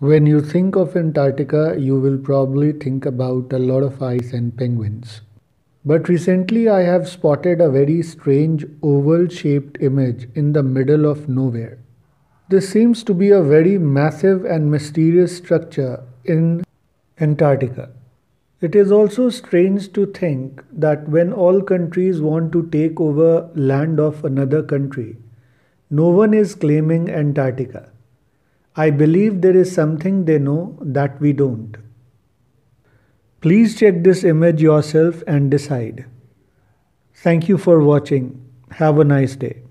When you think of Antarctica, you will probably think about a lot of ice and penguins. But recently, I have spotted a very strange oval shaped image in the middle of nowhere. This seems to be a very massive and mysterious structure in Antarctica. It is also strange to think that when all countries want to take over land of another country, no one is claiming Antarctica. I believe there is something they know that we don't. Please check this image yourself and decide. Thank you for watching. Have a nice day.